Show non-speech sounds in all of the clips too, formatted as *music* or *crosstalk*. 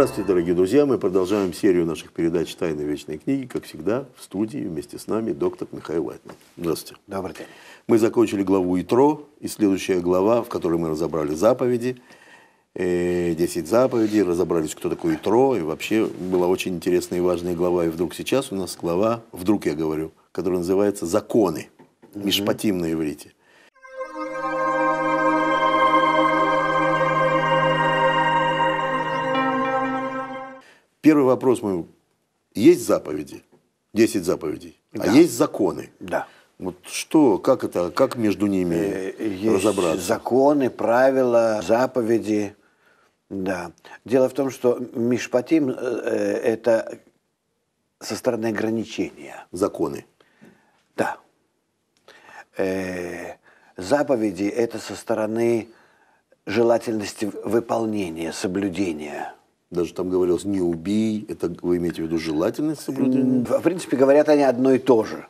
Здравствуйте, дорогие друзья! Мы продолжаем серию наших передач «Тайны вечной книги». Как всегда, в студии вместе с нами доктор Михаил Лайтман. Здравствуйте. Добрый день. Мы закончили главу «Итро», и следующая глава, в которой мы разобрали заповеди, 10 э, заповедей, разобрались, кто такой Итро, и вообще была очень интересная и важная глава. И вдруг сейчас у нас глава, вдруг я говорю, которая называется «Законы», mm-hmm. межпатим на иврите. Первый вопрос мой. Есть заповеди? Десять заповедей. А да. А есть законы? Да. Вот что, как это, как между ними э, есть разобраться? законы, правила, заповеди. Да. Дело в том, что мишпатим э, – э, это со стороны ограничения. Законы. Да. Заповеди – это со стороны желательности выполнения, соблюдения. Даже там говорилось «не убей», это вы имеете в виду желательность соблюдения? В принципе, говорят они одно и то же.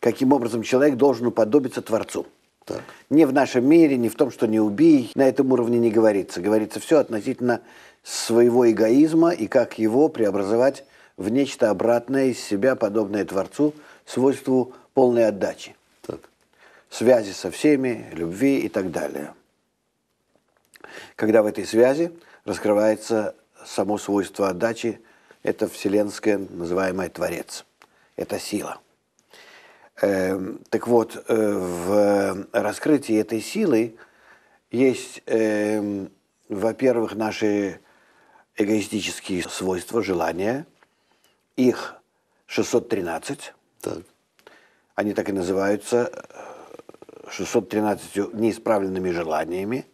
Каким образом человек должен уподобиться Творцу. Так. Не в нашем мире, не в том, что «не убей», на этом уровне не говорится. Говорится все относительно своего эгоизма и как его преобразовать в нечто обратное из себя, подобное Творцу, свойству полной отдачи. Так. Связи со всеми, любви и так далее. Когда в этой связи раскрывается само свойство отдачи – это вселенское, называемое Творец. Это сила. Эм, так вот, э, в раскрытии этой силы есть, эм, во-первых, наши эгоистические свойства, желания. Их 613. Так. Они так и называются 613 э, неисправленными желаниями,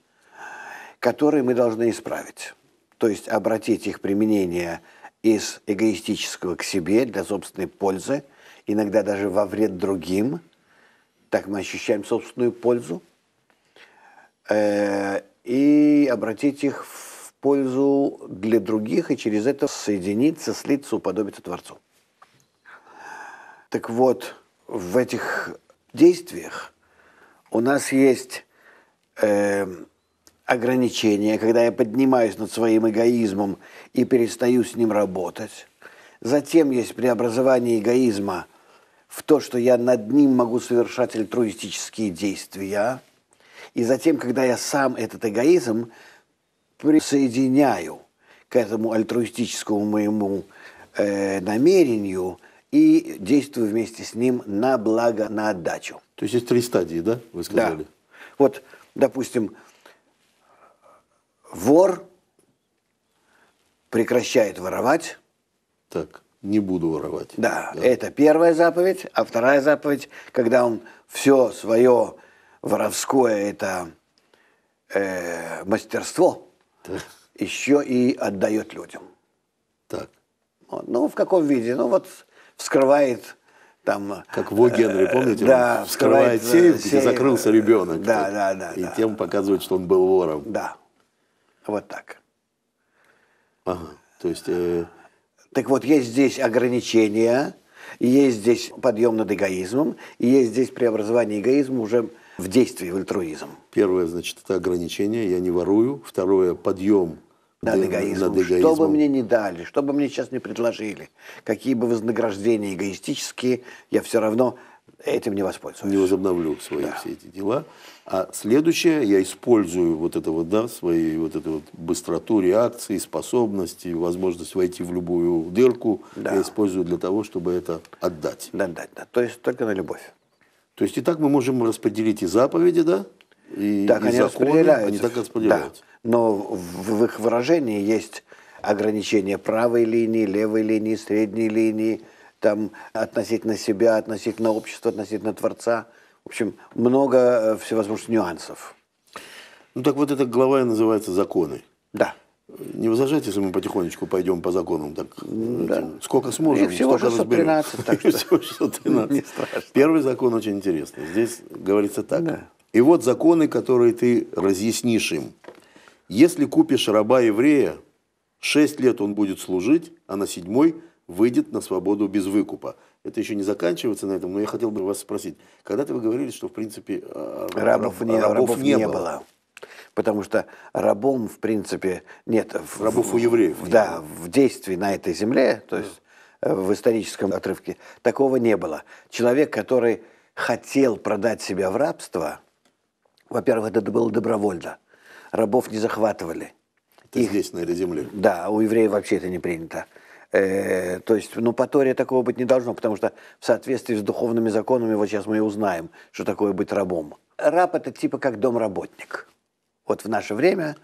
которые мы должны исправить то есть обратить их применение из эгоистического к себе для собственной пользы, иногда даже во вред другим, так мы ощущаем собственную пользу, э, и обратить их в пользу для других, и через это соединиться, слиться, уподобиться Творцу. Так вот, в этих действиях у нас есть э, ограничения, когда я поднимаюсь над своим эгоизмом и перестаю с ним работать. Затем есть преобразование эгоизма в то, что я над ним могу совершать альтруистические действия. И затем, когда я сам этот эгоизм присоединяю к этому альтруистическому моему э, намерению и действую вместе с ним на благо, на отдачу. То есть есть три стадии, да, вы сказали? Да. Вот, допустим, Вор прекращает воровать. Так, не буду воровать. Да, да, это первая заповедь. А вторая заповедь, когда он все свое воровское это э, мастерство так. еще и отдает людям. Так. Вот. Ну, в каком виде? Ну, вот вскрывает там... Как в Генри, э, помните? Да, вскрывает, сейф, э, сейф, где закрылся ребенок. Да, да, да. И да, тем да. показывает, что он был вором. Да. Вот так. Ага, то есть... Э... Так вот, есть здесь ограничения, есть здесь подъем над эгоизмом, и есть здесь преобразование эгоизма уже в действии, в альтруизм. Первое, значит, это ограничение, я не ворую. Второе, подъем над эгоизмом. над эгоизмом. Что бы мне не дали, что бы мне сейчас не предложили, какие бы вознаграждения эгоистические, я все равно этим не воспользуюсь. Не возобновлю свои да. все эти дела. А следующее, я использую вот это вот, да, свои вот эту вот быстроту реакции, способности, возможность войти в любую дырку, да. я использую для того, чтобы это отдать. Да, да, да. То есть только на любовь. То есть и так мы можем распределить и заповеди, да, и, так, и они законы, распределяются. они так распределяются. Да. Но в, в их выражении есть ограничение правой линии, левой линии, средней линии – там относительно себя, относительно общества, относительно Творца. В общем, много э, всевозможных нюансов. Ну так вот эта глава и называется «Законы». Да. Не возражайте, если мы потихонечку пойдем по законам. Так, да. сколько сможем, И всего столько 613, разберем. Так *laughs* что... всего 613. *laughs* Не страшно. Первый закон очень интересный. Здесь говорится так. Да. И вот законы, которые ты разъяснишь им. Если купишь раба еврея, шесть лет он будет служить, а на седьмой – выйдет на свободу без выкупа. Это еще не заканчивается на этом, но я хотел бы вас спросить. Когда-то вы говорили, что, в принципе, э, э, рабов, раб, не, рабов, рабов не, не было. было. Потому что рабом, в принципе, нет. В, рабов в, у евреев. В, да, в действии на этой земле, то да. есть э, в историческом отрывке, такого не было. Человек, который хотел продать себя в рабство, во-первых, это было добровольно. Рабов не захватывали. Это Их, здесь, на этой земле. Да, у евреев вообще это не принято. Э, то есть, ну, по Торе такого быть не должно, потому что в соответствии с духовными законами, вот сейчас мы и узнаем, что такое быть рабом. Раб – это типа как домработник. Вот в наше время,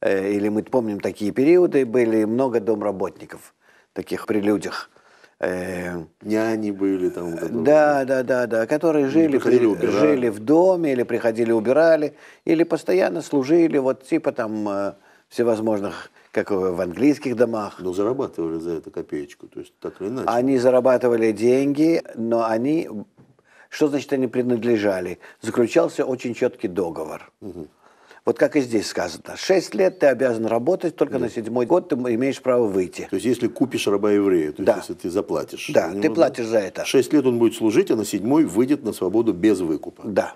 э, или мы помним такие периоды, были много домработников, таких при людях – Э, Няни были там. да, да, да, да, которые жили, при, жили в доме, или приходили, убирали, или постоянно служили, вот типа там э, всевозможных как в английских домах. Но зарабатывали за это копеечку, то есть так или иначе. Они зарабатывали деньги, но они... Что значит они принадлежали? Заключался очень четкий договор. Угу. Вот как и здесь сказано. Шесть лет ты обязан работать, только да. на седьмой год ты имеешь право выйти. То есть, если купишь раба еврея, то да. есть, если ты заплатишь. Да, ты платишь за это. Шесть лет он будет служить, а на седьмой выйдет на свободу без выкупа. Да.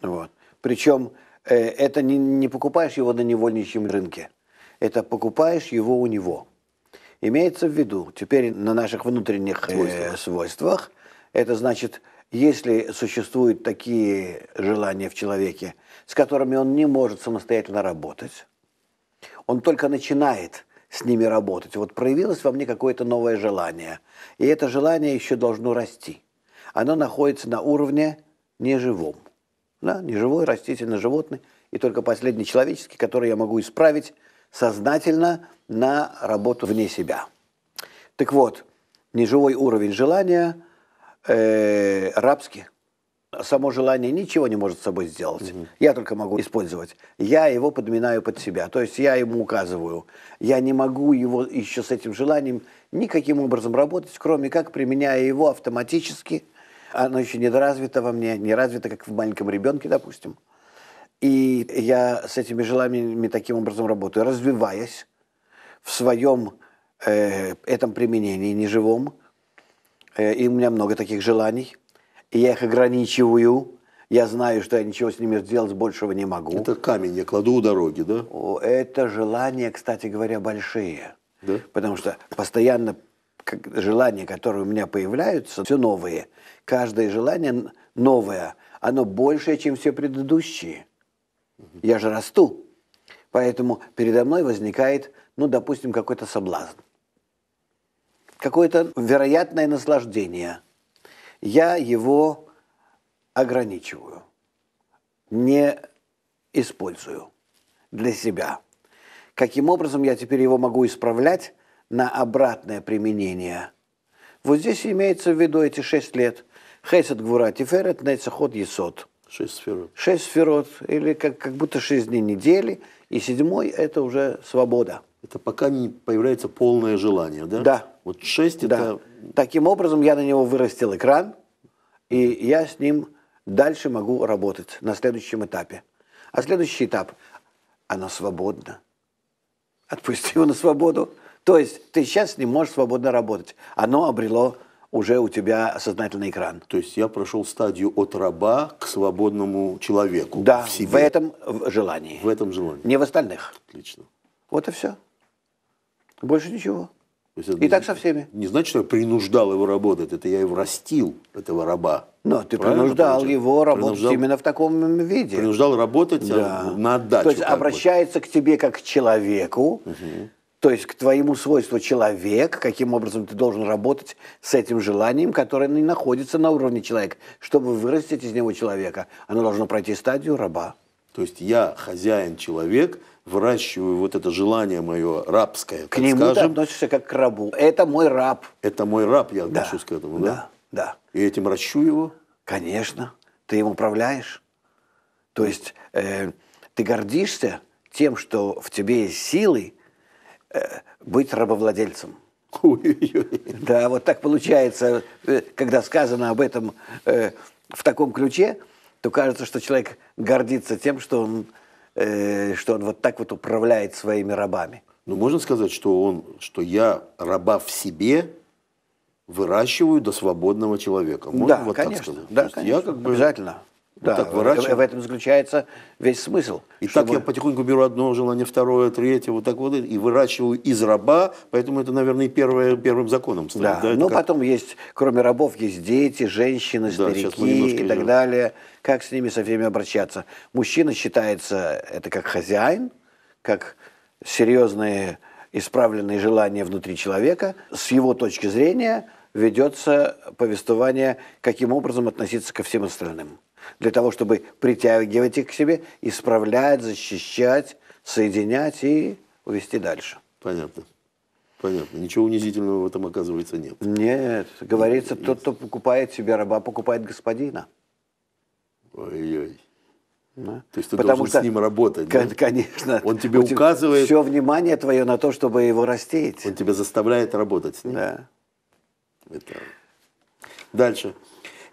Вот. Причем э, это не, не покупаешь его на невольничьем рынке это покупаешь его у него. Имеется в виду, теперь на наших внутренних э, свойствах, э, свойствах это значит, если существуют такие желания в человеке, с которыми он не может самостоятельно работать, он только начинает с ними работать. Вот проявилось во мне какое-то новое желание, и это желание еще должно расти. Оно находится на уровне неживом. Да? Неживой, растительный, животный, и только последний человеческий, который я могу исправить – сознательно на работу вне себя. Так вот, неживой уровень желания э, рабский. Само желание ничего не может с собой сделать. Угу. Я только могу использовать. Я его подминаю под себя. То есть я ему указываю. Я не могу его еще с этим желанием никаким образом работать, кроме как применяя его автоматически. Оно еще недоразвито во мне, не развито, как в маленьком ребенке, допустим. И я с этими желаниями таким образом работаю, развиваясь в своем э, этом применении неживом. Э, и у меня много таких желаний. И я их ограничиваю. Я знаю, что я ничего с ними сделать большего не могу. Это камень я кладу у дороги, да? О, это желания, кстати говоря, большие. Да? Потому что постоянно желания, которые у меня появляются, все новые. Каждое желание новое, оно большее, чем все предыдущие. Я же расту. Поэтому передо мной возникает, ну, допустим, какой-то соблазн. Какое-то вероятное наслаждение. Я его ограничиваю. Не использую для себя. Каким образом я теперь его могу исправлять на обратное применение? Вот здесь имеется в виду эти шесть лет. Хесед Гвура Тиферет Нецехот Есот – Шесть сферот. Шесть сферот, или как, как будто шесть дней недели, и седьмой – это уже свобода. Это пока не появляется полное желание, да? Да. Вот шесть да. – это… Таким образом, я на него вырастил экран, и я с ним дальше могу работать на следующем этапе. А следующий этап – она свободна. Отпусти его на свободу. То есть ты сейчас с ним можешь свободно работать. Оно обрело уже у тебя сознательный экран. То есть я прошел стадию от раба к свободному человеку. Да, в, себе. в этом желании. В этом желании. Не в остальных. Отлично. Вот и все. Больше ничего. И так со всеми. Не значит, что я принуждал его работать, это я его растил, этого раба. Но ты Правильно принуждал получается? его работать принуждал, именно в таком виде. Принуждал работать а да. на отдачу. То есть обращается бы. к тебе как к человеку, угу. То есть к твоему свойству человек, каким образом ты должен работать с этим желанием, которое не находится на уровне человека. Чтобы вырастить из него человека, оно должно пройти стадию раба. То есть я хозяин человек, выращиваю вот это желание мое рабское. К нему скажем. ты относишься как к рабу. Это мой раб. Это мой раб, я да. отношусь к этому, да? Да, да. И этим ращу его? Конечно. Ты им управляешь. То есть э, ты гордишься тем, что в тебе есть силы, Э, быть рабовладельцем. Да, вот так получается, э, когда сказано об этом э, в таком ключе, то кажется, что человек гордится тем, что он, что он вот так вот управляет своими рабами. Ну, можно сказать, что, он, что я раба в себе выращиваю до свободного человека. Можно да, вот конечно, так сказать? Да, конечно, я как бы обязательно. Да, так В, этом заключается весь смысл. И чтобы... так я потихоньку беру одно желание, второе, третье, вот так вот, и выращиваю из раба, поэтому это, наверное, первое, первым законом стоит. Да, да но ну, как... потом есть, кроме рабов, есть дети, женщины, да, старики и так далее. Как с ними со всеми обращаться? Мужчина считается, это как хозяин, как серьезные исправленные желания внутри человека. С его точки зрения ведется повествование, каким образом относиться ко всем остальным для того, чтобы притягивать их к себе, исправлять, защищать, соединять и увести дальше. Понятно. Понятно. Ничего унизительного в этом, оказывается, нет. Нет. Говорится, нет. тот, кто покупает себе раба, покупает господина. Ой-ой. Да. То есть ты Потому должен что, с ним работать. Кон- да? Конечно. Он тебе Он указывает. Все внимание твое на то, чтобы его растить. Он тебя заставляет работать с ним. Да. Это... Дальше.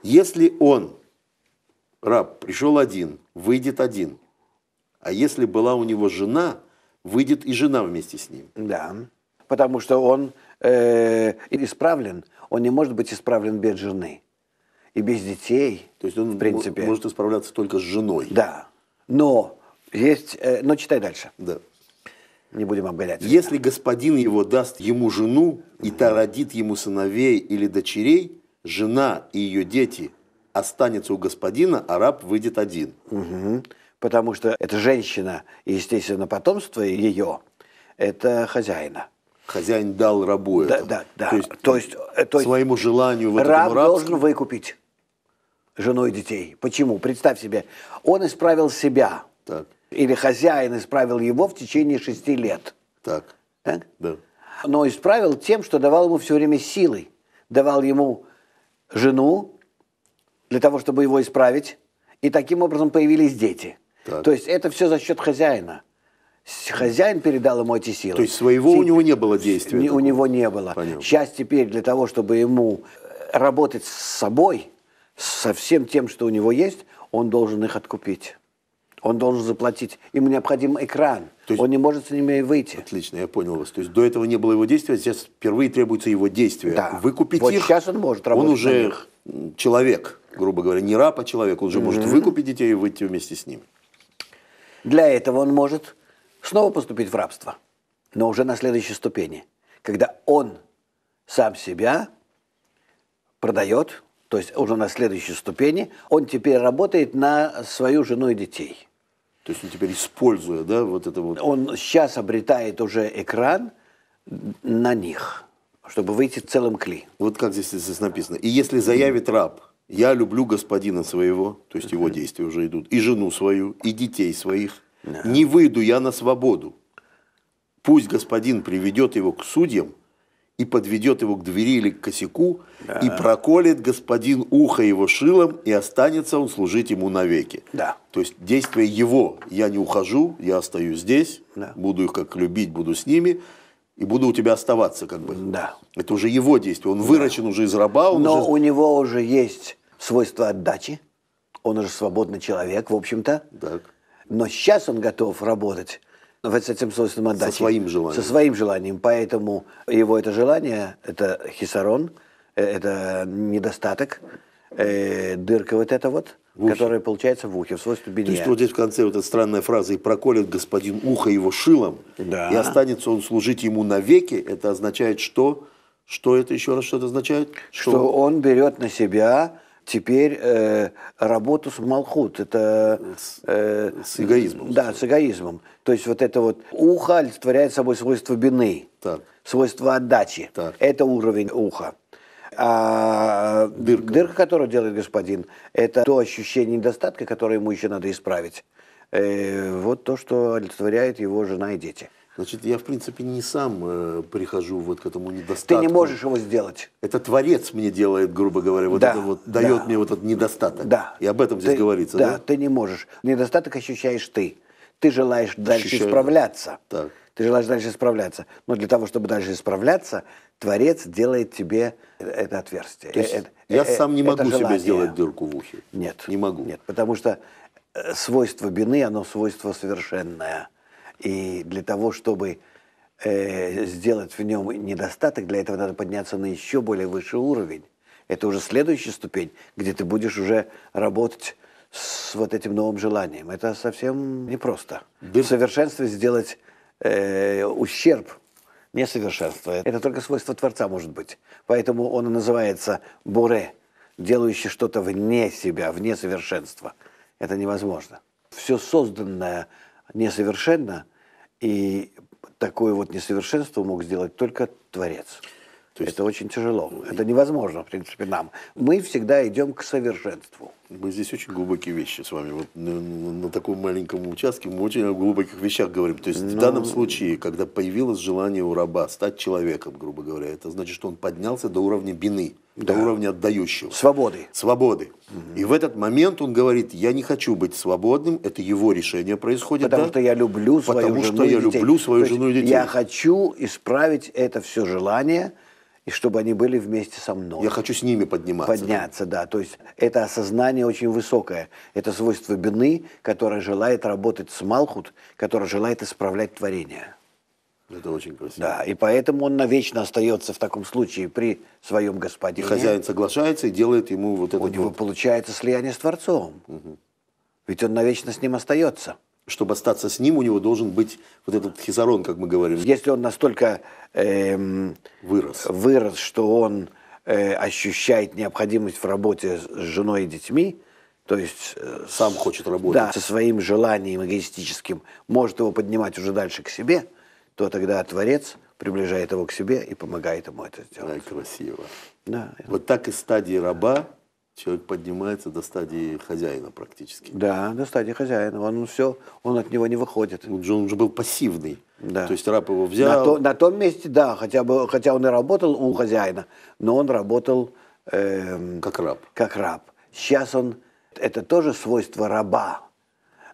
Если он раб пришел один, выйдет один. А если была у него жена, выйдет и жена вместе с ним. Да, потому что он э, исправлен, он не может быть исправлен без жены и без детей. То есть он в принципе. может исправляться только с женой. Да, но есть, э, но читай дальше. Да. Не будем обгонять. Если господин его даст ему жену, и та родит ему сыновей или дочерей, жена и ее дети – останется у господина, а раб выйдет один. Угу. Потому что это женщина, естественно, потомство ее – это хозяина. Хозяин дал рабу да, это. Да, да. То есть, то есть, э, то есть своему желанию вот раб рабскому... должен выкупить жену и детей. Почему? Представь себе, он исправил себя. Так. Или хозяин исправил его в течение шести лет. Так. так? Да. Но исправил тем, что давал ему все время силы. Давал ему жену, для того, чтобы его исправить, и таким образом появились дети. Так. То есть это все за счет хозяина. Хозяин передал ему эти силы. То есть своего Си... у него не было действия? Не, у него не было. Понятно. Сейчас теперь для того, чтобы ему э, работать с собой, со всем тем, что у него есть, он должен их откупить. Он должен заплатить. Ему необходим экран. То есть, он не может с ними выйти. Отлично, я понял вас. То есть до этого не было его действия, сейчас впервые требуется его действие. Да. Выкупить вот их. сейчас он может работать. Он уже человек грубо говоря, не раб, а человек. Он же mm-hmm. может выкупить детей и выйти вместе с ними. Для этого он может снова поступить в рабство, но уже на следующей ступени, когда он сам себя продает, то есть уже на следующей ступени, он теперь работает на свою жену и детей. То есть он теперь используя, да, вот это вот. Он сейчас обретает уже экран на них, чтобы выйти в целом кли. Вот как здесь, здесь написано. И если заявит раб, я люблю господина своего, то есть его действия уже идут, и жену свою, и детей своих. Не выйду я на свободу. Пусть господин приведет его к судьям и подведет его к двери или к косяку, да. и проколет господин ухо его шилом, и останется он служить ему навеки. Да. То есть действие его, я не ухожу, я остаюсь здесь, да. буду их как любить, буду с ними, и буду у тебя оставаться как бы. Да. Это уже его действие, он да. выращен уже из раба. Он Но уже... у него уже есть свойство отдачи. Он уже свободный человек, в общем-то. Так. Но сейчас он готов работать но с этим свойством отдачи. Со своим желанием. Со своим желанием. Поэтому его это желание, это хисарон, э, это недостаток, э, дырка вот эта вот, которая получается в ухе, в свойстве белья. То есть вот здесь в конце вот эта странная фраза «и проколет господин ухо его шилом, да. и останется он служить ему навеки», это означает что? Что это еще раз что это означает? Что, что он берет на себя теперь э, работу с Малхут. Это, э, с эгоизмом. Да, с эгоизмом. То есть вот это вот ухо олицетворяет собой свойство бины, так. свойство отдачи. Так. Это уровень уха. А дырка. дырка, которую делает господин, это то ощущение недостатка, которое ему еще надо исправить. Э, вот то, что олицетворяет его жена и дети. Значит, я, в принципе, не сам э, прихожу вот к этому недостатку. Ты не можешь его сделать. Это Творец мне делает, грубо говоря, вот да, это вот, да. дает мне вот этот недостаток. Да. И об этом здесь ты, говорится, да? Да, ты не можешь. Недостаток ощущаешь ты. Ты желаешь Ощущаю, дальше Ощущаю, исправляться. Да. Так. Ты желаешь дальше исправляться. Но для того, чтобы дальше исправляться, Творец делает тебе это отверстие. То есть это, э, я это, сам не могу желание. себе сделать дырку в ухе? Нет. Не могу? Нет, потому что э, свойство бины, оно свойство совершенное – и для того, чтобы э, сделать в нем недостаток, для этого надо подняться на еще более высший уровень. Это уже следующая ступень, где ты будешь уже работать с вот этим новым желанием. Это совсем непросто. В совершенстве сделать э, ущерб несовершенству. Это только свойство Творца может быть. Поэтому он и называется буре, делающий что-то вне себя, вне совершенства. Это невозможно. Все созданное несовершенно, и такое вот несовершенство мог сделать только Творец. То есть... Это очень тяжело. Это невозможно, в принципе, нам. Мы всегда идем к совершенству. Мы здесь очень глубокие вещи с вами. Вот на, на таком маленьком участке мы очень о глубоких вещах говорим. То есть ну... в данном случае, когда появилось желание у раба стать человеком, грубо говоря, это значит, что он поднялся до уровня бины, да. до уровня отдающего. Свободы. Свободы. Угу. И в этот момент он говорит, я не хочу быть свободным, это его решение происходит. Потому да? что я люблю свою Потому жену что я и детей. люблю свою То жену и детей. Я хочу исправить это все желание – и чтобы они были вместе со мной. Я хочу с ними подниматься. Подняться, да. да. То есть это осознание очень высокое. Это свойство бины, которое желает работать с Малхут, которое желает исправлять творение. Это очень красиво. Да, и поэтому он навечно остается в таком случае при своем господине. И хозяин соглашается и делает ему вот это. У него вот. получается слияние с Творцом. Угу. Ведь он навечно с ним остается чтобы остаться с ним, у него должен быть вот этот хизарон, как мы говорим. Если он настолько эм, вырос. вырос, что он э, ощущает необходимость в работе с женой и детьми, то есть э, сам хочет работать. Да, со своим желанием эгоистическим может его поднимать уже дальше к себе, то тогда Творец приближает его к себе и помогает ему это сделать. Да, красиво. Да. Вот так и стадии раба человек поднимается до стадии хозяина практически. Да, до стадии хозяина. Он все, он от него не выходит. Ну, он же, он же был пассивный. Да. То есть раб его взял. На, то, на том месте, да, хотя, бы, хотя он и работал у хозяина, но он работал... Э, как раб. Как раб. Сейчас он... Это тоже свойство раба,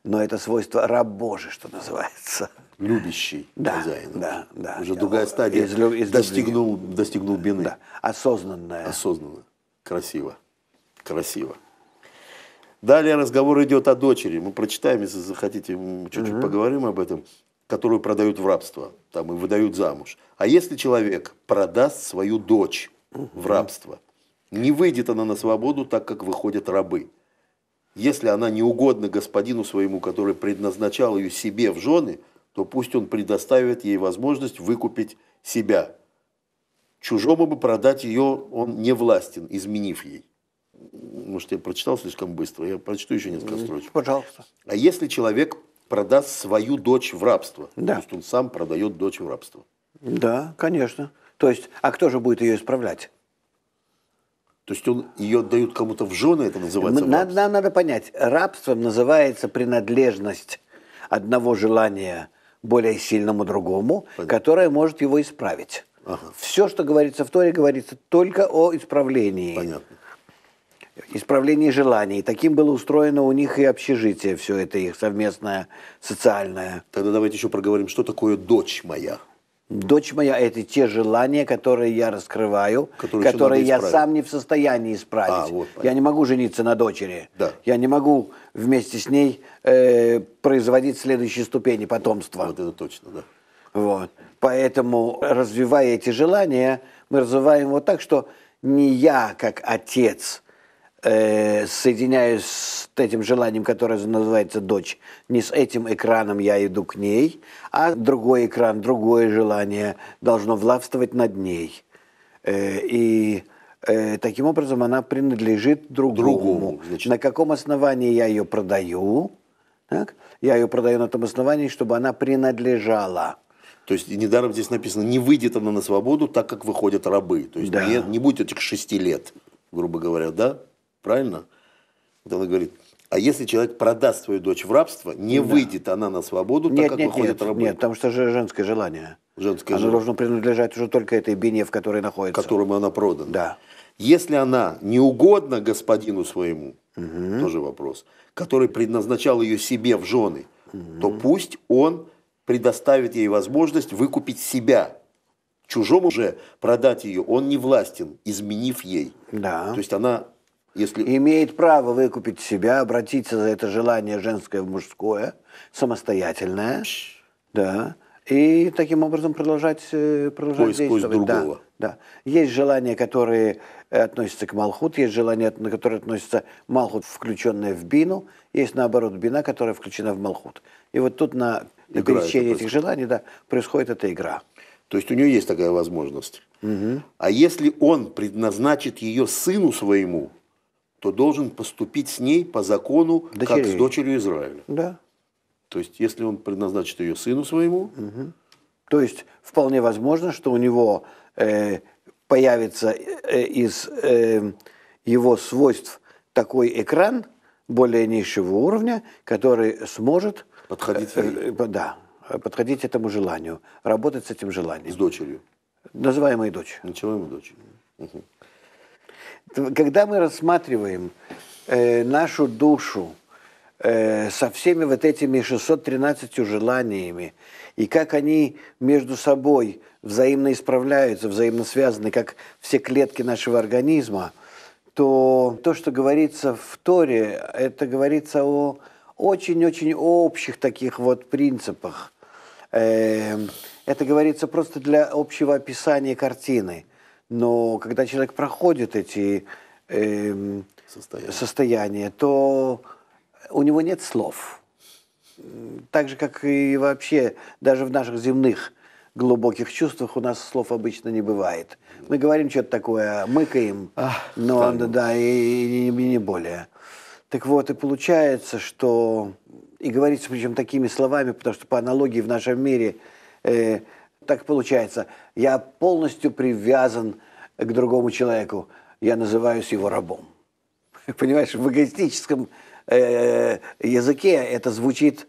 но это свойство раб Божий, что называется. Любящий да, хозяина. Да, да. Уже другая стадия. Из, из достигнул, достигнул бины. Да. Осознанная. Осознанно. Красиво красиво. Далее разговор идет о дочери. Мы прочитаем, если захотите, чуть-чуть угу. поговорим об этом, которую продают в рабство, там и выдают замуж. А если человек продаст свою дочь угу. в рабство, не выйдет она на свободу, так как выходят рабы. Если она не угодна господину своему, который предназначал ее себе в жены, то пусть он предоставит ей возможность выкупить себя. Чужому бы продать ее он не властен, изменив ей. Может, я прочитал слишком быстро, я прочту еще несколько строчек. Пожалуйста. А если человек продаст свою дочь в рабство, да. то есть он сам продает дочь в рабство? Да, конечно. То есть, а кто же будет ее исправлять? То есть он ее дают кому-то в жены, это называется? Мы, надо, надо понять, рабством называется принадлежность одного желания более сильному другому, Понятно. которое может его исправить. Ага. Все, что говорится в Торе, говорится только о исправлении. Понятно исправление желаний. Таким было устроено у них и общежитие, все это их совместное социальное. Тогда давайте еще проговорим, что такое дочь моя. Дочь моя, это те желания, которые я раскрываю, которые, которые я сам не в состоянии а, исправить. А, вот, я не могу жениться на дочери. Да. Я не могу вместе с ней э, производить следующие ступени потомства. Вот это точно, да. Вот. Поэтому, развивая эти желания, мы развиваем вот так, что не я, как отец, э, соединяюсь с этим желанием, которое называется дочь, не с этим экраном я иду к ней, а другой экран, другое желание должно властвовать над ней. Э, и э, таким образом она принадлежит другому. другому значит. На каком основании я ее продаю? Так? Я ее продаю на том основании, чтобы она принадлежала. То есть недаром здесь написано, не выйдет она на свободу, так как выходят рабы. То есть да. не, не будет этих шести лет, грубо говоря, да? Правильно? Когда она говорит, а если человек продаст свою дочь в рабство, не да. выйдет она на свободу, нет, так как нет, выходит нет, Нет, потому что же женское желание. Женское Она желание. должно принадлежать уже только этой бине, в которой находится. Которому она продана. Да. Если она не угодна господину своему, угу. тоже вопрос, который предназначал ее себе в жены, угу. то пусть он предоставит ей возможность выкупить себя. Чужому же продать ее он не властен, изменив ей. Да. То есть она если... Имеет право выкупить себя, обратиться за это желание женское в мужское, самостоятельное, да, и таким образом продолжать, э, продолжать Поиск действовать. другого. Да, да. Есть желания, которые э, относятся к Малхут, есть желания, на которые относятся Малхут, включенная в Бину, есть наоборот Бина, которая включена в Малхут. И вот тут на, на пересечении этих желаний да, происходит эта игра. То есть у нее есть такая возможность. Угу. А если он предназначит ее сыну своему, то должен поступить с ней по закону, Дочерей. как с дочерью Израиля. Да. То есть, если он предназначит ее сыну своему. Угу. То есть, вполне возможно, что у него э, появится э, из э, его свойств такой экран более низшего уровня, который сможет подходить, э, э, да, подходить этому желанию, работать с этим желанием. С дочерью. Называемой дочь. Называемой дочерью. Угу когда мы рассматриваем э, нашу душу э, со всеми вот этими 613 желаниями, и как они между собой взаимно исправляются, взаимно связаны, как все клетки нашего организма, то то, что говорится в Торе, это говорится о очень-очень общих таких вот принципах. Эм, это говорится просто для общего описания картины – но когда человек проходит эти э, состояния. состояния, то у него нет слов. Так же, как и вообще, даже в наших земных глубоких чувствах у нас слов обычно не бывает. Мы говорим что-то такое, мыкаем, Ах, но стану. да, и, и, и не более. Так вот, и получается, что и говорится причем такими словами, потому что по аналогии в нашем мире э, так получается. Я полностью привязан к другому человеку. Я называюсь его рабом. *laughs* Понимаешь, в эгоистическом э, языке это звучит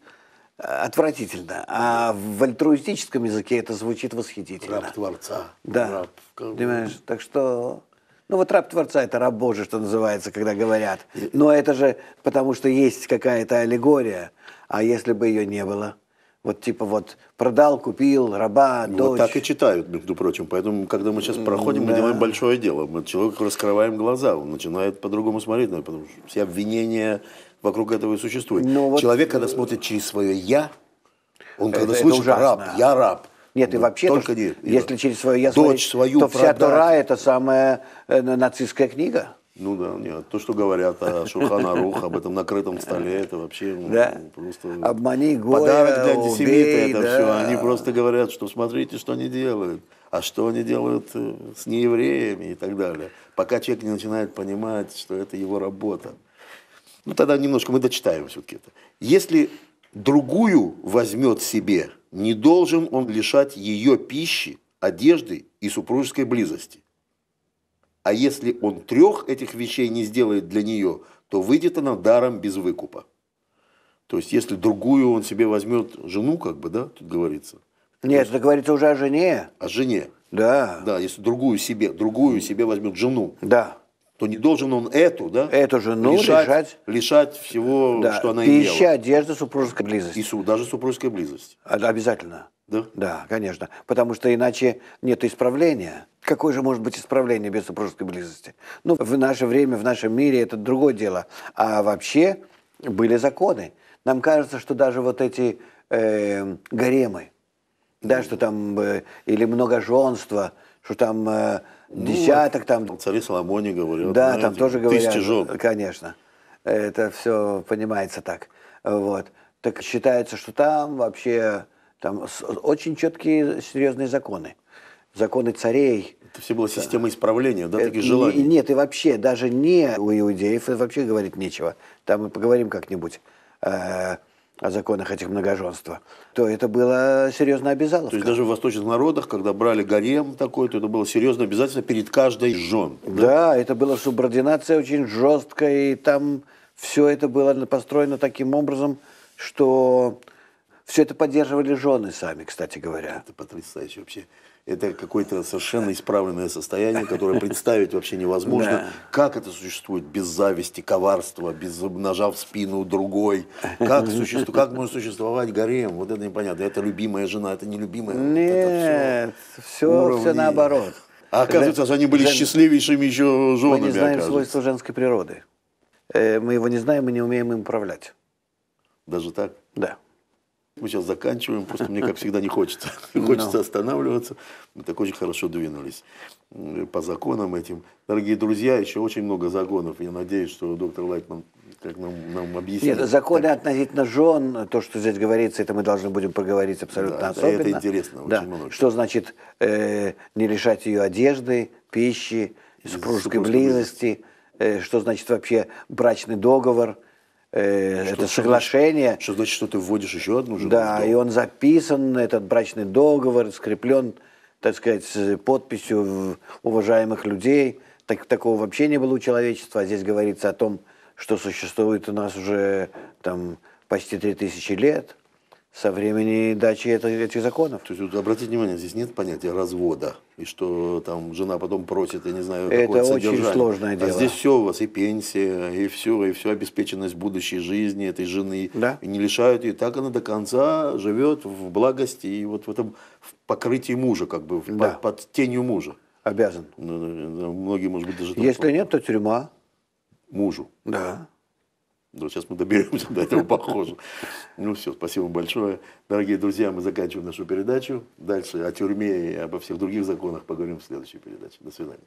э, отвратительно, а в альтруистическом языке это звучит восхитительно. Раб Творца. Да. Раб. Понимаешь, так что... Ну вот раб Творца – это раб Божий, что называется, когда говорят. Но это же потому, что есть какая-то аллегория. А если бы ее не было – вот типа вот продал, купил, раба, ну, дочь. Вот так и читают, между прочим. Поэтому, когда мы сейчас проходим, да. мы делаем большое дело. Мы человеку раскрываем глаза, он начинает по-другому смотреть, потому что все обвинения вокруг этого и существуют. Но ну, Человек, когда э, смотрит через свое «я», он это, когда это слышит ужасно. «раб», «я раб», нет, ну, и вообще, только то, нет, если нет. через свое «я» Дочь смотреть, свою то продать. вся Тора – это самая э, нацистская книга. Ну да, нет, то, что говорят о Шурханарух, об этом накрытом столе, это вообще ну, да? просто Обмани горе, подарок для антисемита это да. все. Они просто говорят, что смотрите, что они делают, а что они делают э, с неевреями и так далее. Пока человек не начинает понимать, что это его работа. Ну тогда немножко мы дочитаем все-таки это. Если другую возьмет себе, не должен он лишать ее пищи, одежды и супружеской близости а если он трех этих вещей не сделает для нее, то выйдет она даром без выкупа. То есть, если другую он себе возьмет жену, как бы, да, тут говорится. Нет, есть, это говорится уже о жене. О жене. Да. Да, если другую себе, другую себе возьмет жену. Да то не должен он эту, да? Эту жену лишать, лишать, лишать всего, да, что она пища, имела. Пища, одежда, супружеская близость. И су, даже супружеская близость. А, обязательно. Да? Да, конечно. Потому что иначе нет исправления. Какое же может быть исправление без супружеской близости? Ну, в наше время, в нашем мире это другое дело. А вообще были законы. Нам кажется, что даже вот эти э, гаремы, да, что там э, или многоженство, что там э, ну, десяток там. О царе Соломоне говорят. Да, там тоже говорят. Жен. Конечно. Это все понимается так. Вот. Так считается, что там вообще там очень четкие серьезные законы. Законы царей. Это все была система исправления, да, э, таких желаний? Нет, и вообще даже не у иудеев, вообще говорить нечего. Там мы поговорим как-нибудь э, о законах этих многоженства, то это было серьезно обязаловка. То есть даже в восточных народах, когда брали гарем такой, то это было серьезно обязательно перед каждой жен. Да, да это была субординация очень жесткая, и там все это было построено таким образом, что все это поддерживали жены сами, кстати говоря. Это потрясающе вообще это какое-то совершенно исправленное состояние, которое представить вообще невозможно. Да. Как это существует без зависти, коварства, без нажав спину другой? Как, существу, как может существовать гарем? Вот это непонятно. Это любимая жена, это не любимая. Нет, это все, все, все наоборот. А оказывается, Жен... они были Жен... счастливейшими еще женами. Мы не знаем свойства женской природы. Э, мы его не знаем, и не умеем им управлять. Даже так? Да. Мы сейчас заканчиваем, просто мне, как всегда, не хочется. *laughs* Ну. хочется останавливаться. Мы так очень хорошо двинулись э, по законам этим. Дорогие друзья, еще очень много законов. Я надеюсь, что доктор Лайтман как нам, нам объяснит. Нет, законы так. относительно жен, то, что здесь говорится, это мы должны будем поговорить абсолютно да, особенно. Это интересно, да. очень много. Что значит э, не лишать ее одежды, пищи, супружеской близости, э, что значит вообще брачный договор – Э, что, это соглашение. Значит, что значит, что ты вводишь еще одну жену? Да, и он записан, этот брачный договор, скреплен, так сказать, подписью уважаемых людей. Так, такого вообще не было у человечества. А здесь говорится о том, что существует у нас уже там почти 3000 лет со времени дачи этих законов. То есть, вот, обратите внимание, здесь нет понятия развода, и что там жена потом просит, я не знаю, Это какое очень содержание. сложное а дело. здесь все у вас, и пенсия, и все, и все обеспеченность будущей жизни этой жены. Да. И не лишают ее. так она до конца живет в благости и вот в этом в покрытии мужа, как бы, да. под, под тенью мужа. Обязан. Ну, ну, ну, многие, может быть, даже... Если нет, то тюрьма. Мужу. Да. Ну, сейчас мы доберемся до этого, похоже. Ну все, спасибо большое. Дорогие друзья, мы заканчиваем нашу передачу. Дальше о тюрьме и обо всех других законах поговорим в следующей передаче. До свидания.